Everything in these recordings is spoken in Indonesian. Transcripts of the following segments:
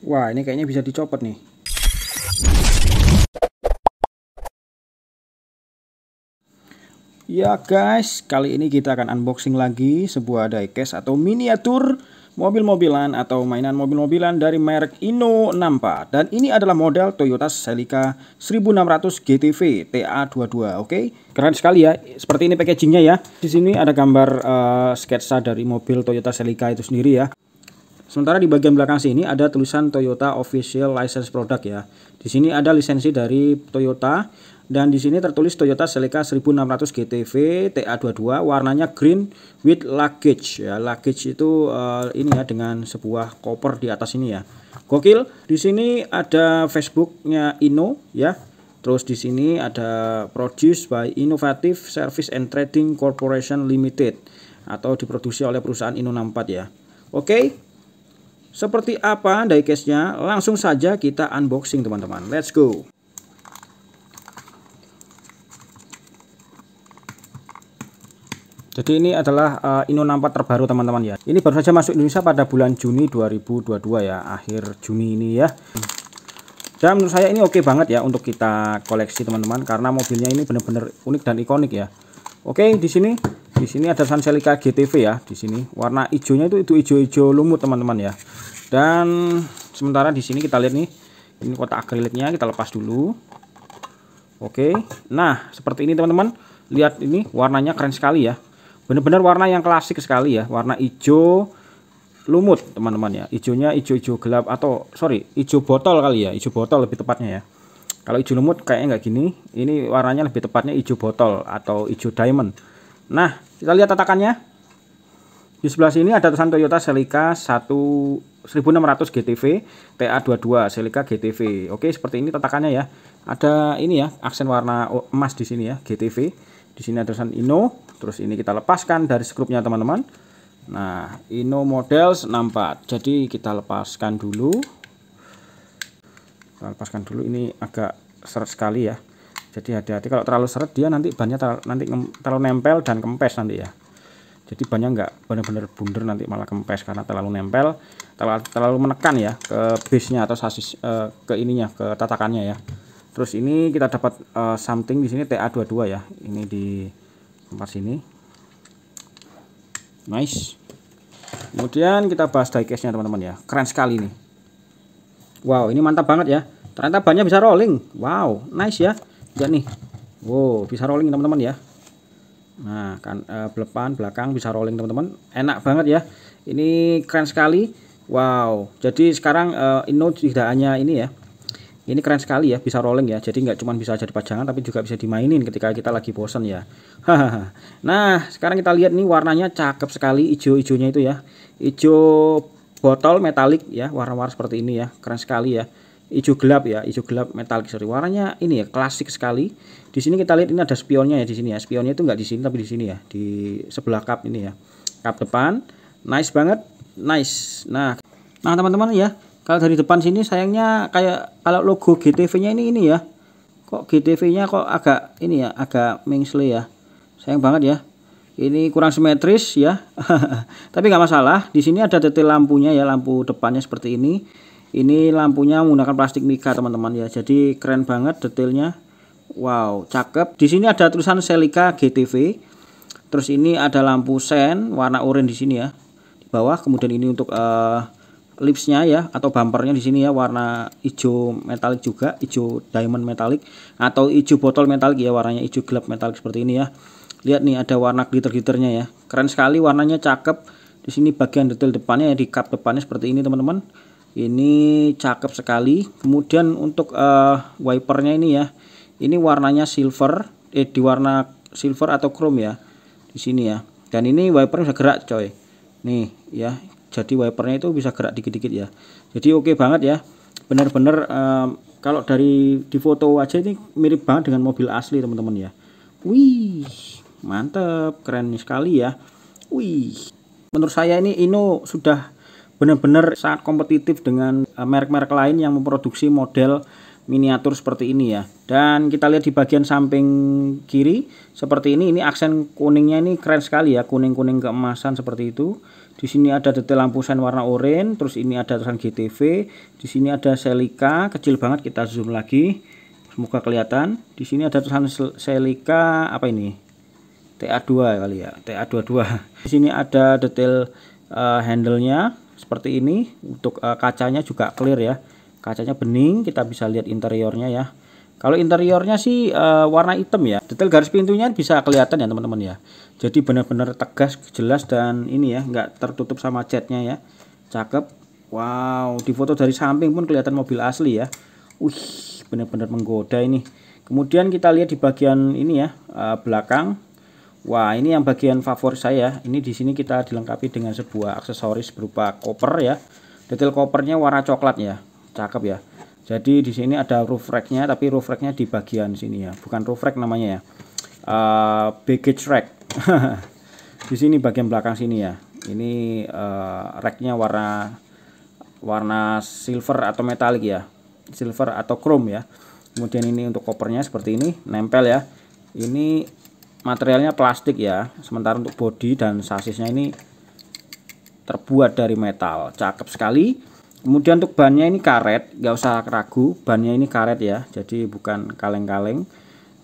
Wah, ini kayaknya bisa dicopot nih. Ya guys, kali ini kita akan unboxing lagi sebuah diecast atau miniatur mobil-mobilan atau mainan mobil-mobilan dari merek Inno 64 dan ini adalah model Toyota Celica 1600 GTV TA22 oke okay? keren sekali ya seperti ini packagingnya ya di sini ada gambar uh, sketsa dari mobil Toyota Celica itu sendiri ya Sementara di bagian belakang sini ada tulisan Toyota Official License Product ya. Di sini ada lisensi dari Toyota dan di sini tertulis Toyota Celica 1600 GTV TA22 warnanya green with luggage ya. Luggage itu uh, ini ya dengan sebuah koper di atas ini ya. Gokil. Di sini ada Facebooknya Ino ya. Terus di sini ada Produce by Innovative Service and Trading Corporation Limited atau diproduksi oleh perusahaan Ino 64 ya. Oke. Okay. Seperti apa diecast case-nya? Langsung saja kita unboxing teman-teman. Let's go. Jadi ini adalah uh, Inno 64 terbaru teman-teman ya. Ini baru saja masuk Indonesia pada bulan Juni 2022 ya, akhir Juni ini ya. Dan menurut saya ini oke okay banget ya untuk kita koleksi teman-teman karena mobilnya ini benar-benar unik dan ikonik ya. Oke, okay, di sini di sini ada Sanselika GTV ya di sini warna hijaunya itu itu hijau-hijau lumut teman-teman ya dan sementara di sini kita lihat nih ini kotak akriliknya kita lepas dulu oke nah seperti ini teman-teman lihat ini warnanya keren sekali ya benar-benar warna yang klasik sekali ya warna hijau lumut teman-teman ya hijaunya hijau-hijau gelap atau sorry hijau botol kali ya hijau botol lebih tepatnya ya kalau hijau lumut kayaknya nggak gini ini warnanya lebih tepatnya hijau botol atau hijau diamond Nah, kita lihat tatakannya. Di sebelah sini ada tulisan Toyota Celica 1 1600 GTV TA22 Celica GTV. Oke, seperti ini tatakannya ya. Ada ini ya, aksen warna emas di sini ya, GTV. Di sini ada tulisan Ino, terus ini kita lepaskan dari skrupnya teman-teman. Nah, Ino model 64. Jadi kita lepaskan dulu. Kita lepaskan dulu ini agak seret sekali ya jadi hati-hati kalau terlalu seret dia nanti bannya ter nanti terlalu nempel dan kempes nanti ya jadi bannya nggak benar-benar bundar nanti malah kempes karena terlalu nempel terlalu, terlalu menekan ya ke base nya atau sasis uh, ke ininya ke tatakannya ya terus ini kita dapat uh, something di sini TA22 ya ini di tempat sini nice kemudian kita bahas case nya teman-teman ya keren sekali nih wow ini mantap banget ya ternyata bannya bisa rolling wow nice ya juga nih wow bisa rolling teman-teman ya nah kan uh, belepan belakang bisa rolling teman-teman enak banget ya ini keren sekali wow jadi sekarang eh, Inno tidak hanya ini ya ini keren sekali ya bisa rolling ya jadi nggak cuma bisa jadi pajangan tapi juga bisa dimainin ketika kita lagi bosen ya nah sekarang kita lihat nih warnanya cakep sekali hijau-hijaunya itu ya hijau botol metalik ya warna-warna seperti ini ya keren sekali ya hijau gelap ya, hijau gelap metalik sorry. Warnanya ini ya klasik sekali. Di sini kita lihat ini ada spionnya ya di sini ya. Spionnya itu enggak di sini tapi di sini ya, di sebelah cup ini ya. Cup depan. Nice banget. Nice. Nah, nah teman-teman ya, kalau dari depan sini sayangnya kayak kalau logo GTV-nya ini ini ya. Kok GTV-nya kok agak ini ya, agak mengsle ya. Sayang banget ya. Ini kurang simetris ya. tapi nggak masalah. Di sini ada detail lampunya ya, lampu depannya seperti ini ini lampunya menggunakan plastik mika teman-teman ya jadi keren banget detailnya wow cakep di sini ada tulisan Celica GTV terus ini ada lampu sen warna oranye di sini ya di bawah kemudian ini untuk uh, lipsnya ya atau bumpernya di sini ya warna hijau metalik juga hijau diamond metalik atau hijau botol metalik ya warnanya hijau gelap metalik seperti ini ya lihat nih ada warna glitter glitternya ya keren sekali warnanya cakep di sini bagian detail depannya ya, di cup depannya seperti ini teman-teman ini cakep sekali kemudian untuk uh, wipernya ini ya ini warnanya silver eh di warna silver atau chrome ya di sini ya dan ini wiper bisa gerak coy nih ya jadi wipernya itu bisa gerak dikit-dikit ya jadi oke okay banget ya bener-bener um, eh, kalau dari di foto aja ini mirip banget dengan mobil asli teman-teman ya wih mantep, keren sekali ya wih menurut saya ini Ino sudah benar-benar sangat kompetitif dengan eh, merek-merek lain yang memproduksi model miniatur seperti ini ya. Dan kita lihat di bagian samping kiri seperti ini, ini aksen kuningnya ini keren sekali ya, kuning-kuning keemasan seperti itu. Di sini ada detail lampu sen warna oranye, terus ini ada tulisan GTV, di sini ada Celica, kecil banget kita zoom lagi. Semoga kelihatan. Di sini ada tulisan Celica apa ini? TA2 kali ya, TA22. Di sini ada detail uh, handle-nya seperti ini untuk uh, kacanya juga clear ya kacanya bening kita bisa lihat interiornya ya kalau interiornya sih uh, warna hitam ya detail garis pintunya bisa kelihatan ya teman-teman ya jadi benar-benar tegas jelas dan ini ya nggak tertutup sama catnya ya cakep wow di foto dari samping pun kelihatan mobil asli ya wih benar-benar menggoda ini kemudian kita lihat di bagian ini ya uh, belakang Wah, ini yang bagian favorit saya. Ini di sini kita dilengkapi dengan sebuah aksesoris berupa koper ya. Detail kopernya warna coklat ya. Cakep ya. Jadi di sini ada roof racknya, tapi roof racknya di bagian sini ya. Bukan roof rack namanya ya. Uh, baggage rack. di sini bagian belakang sini ya. Ini uh, racknya warna warna silver atau metalik ya. Silver atau chrome ya. Kemudian ini untuk kopernya seperti ini, nempel ya. Ini materialnya plastik ya sementara untuk body dan sasisnya ini terbuat dari metal cakep sekali kemudian untuk bannya ini karet nggak usah ragu bannya ini karet ya jadi bukan kaleng-kaleng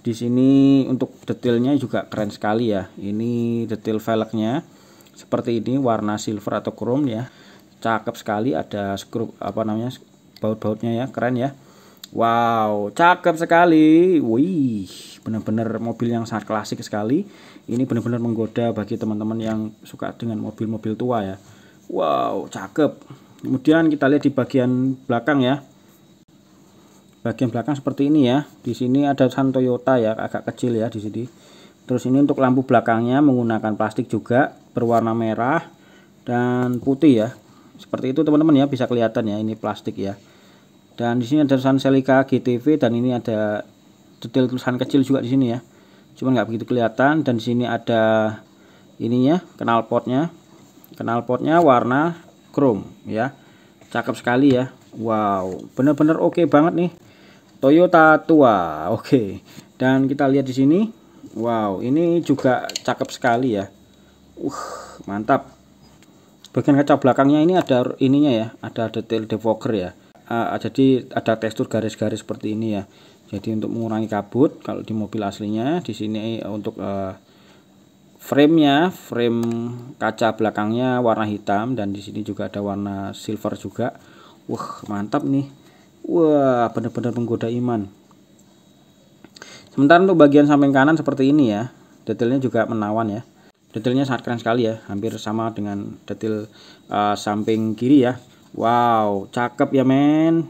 di sini untuk detailnya juga keren sekali ya ini detail velgnya seperti ini warna silver atau chrome ya cakep sekali ada skrup apa namanya baut-bautnya ya keren ya Wow, cakep sekali. Wih, benar-benar mobil yang sangat klasik sekali. Ini benar-benar menggoda bagi teman-teman yang suka dengan mobil-mobil tua ya. Wow, cakep. Kemudian kita lihat di bagian belakang ya. Bagian belakang seperti ini ya. Di sini ada san Toyota ya, agak kecil ya di sini. Terus ini untuk lampu belakangnya menggunakan plastik juga berwarna merah dan putih ya. Seperti itu teman-teman ya, bisa kelihatan ya ini plastik ya dan di sini ada tulisan Celica GTV dan ini ada detail tulisan kecil juga di sini ya cuman nggak begitu kelihatan dan di sini ada ininya kenal potnya kenal potnya warna chrome ya cakep sekali ya wow bener-bener oke okay banget nih Toyota tua oke okay. dan kita lihat di sini wow ini juga cakep sekali ya uh mantap bagian kaca belakangnya ini ada ininya ya ada detail defogger ya uh, jadi ada tekstur garis-garis seperti ini ya jadi untuk mengurangi kabut kalau di mobil aslinya di sini eh, untuk uh, eh, nya frame kaca belakangnya warna hitam dan di sini juga ada warna silver juga wah mantap nih wah benar-benar menggoda iman sementara untuk bagian samping kanan seperti ini ya detailnya juga menawan ya detailnya sangat keren sekali ya hampir sama dengan detail uh, samping kiri ya Wow, cakep ya men.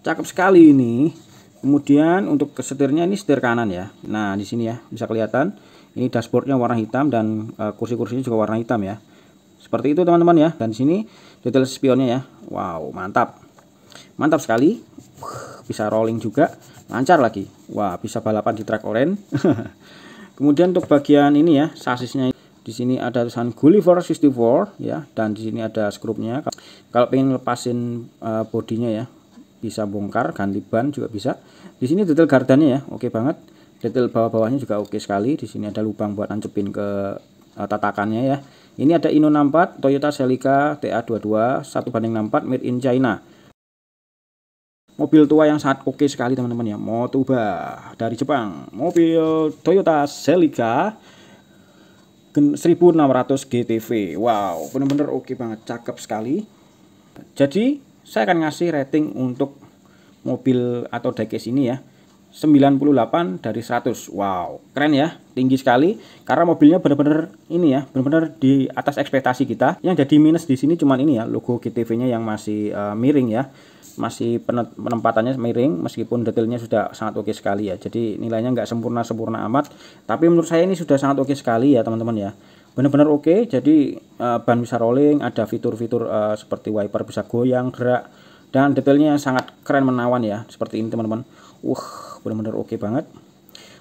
Cakep sekali ini. Kemudian untuk setirnya ini setir kanan ya. Nah, di sini ya, bisa kelihatan. Ini dashboardnya warna hitam dan uh, kursi-kursinya juga warna hitam ya. Seperti itu teman-teman ya. Dan di sini detail spionnya ya. Wow, mantap. Mantap sekali. Bisa rolling juga, lancar lagi. Wah, bisa balapan di track orange. Kemudian untuk bagian ini ya, sasisnya ini di sini ada tulisan Gulliver 64 ya dan di sini ada skrupnya kalau pengen lepasin uh, eh, bodinya ya bisa bongkar ganti ban juga bisa di sini detail gardannya ya oke okay banget detail bawah-bawahnya juga oke okay sekali di sini ada lubang buat ancepin ke uh, tatakannya ya ini ada Inno 64 Toyota Celica TA22 1 banding 64 made in China mobil tua yang sangat oke okay sekali teman-teman ya mau Motuba dari Jepang mobil Toyota Celica 1600 GTV wow bener-bener oke okay banget cakep sekali jadi saya akan ngasih rating untuk mobil atau diecast ini ya 98 dari 100 wow keren ya tinggi sekali karena mobilnya bener-bener ini ya bener-bener di atas ekspektasi kita yang jadi minus di sini cuman ini ya logo GTV nya yang masih uh, miring ya masih penempatannya miring meskipun detailnya sudah sangat oke sekali ya jadi nilainya nggak sempurna sempurna amat tapi menurut saya ini sudah sangat oke sekali ya teman-teman ya benar-benar oke jadi uh, ban bisa rolling ada fitur-fitur uh, seperti wiper bisa goyang gerak dan detailnya sangat keren menawan ya seperti ini teman-teman uh benar-benar oke banget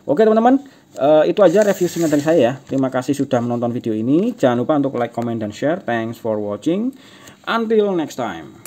Oke teman-teman, uh, itu aja review singkat dari saya. Ya. Terima kasih sudah menonton video ini. Jangan lupa untuk like, comment, dan share. Thanks for watching. Until next time.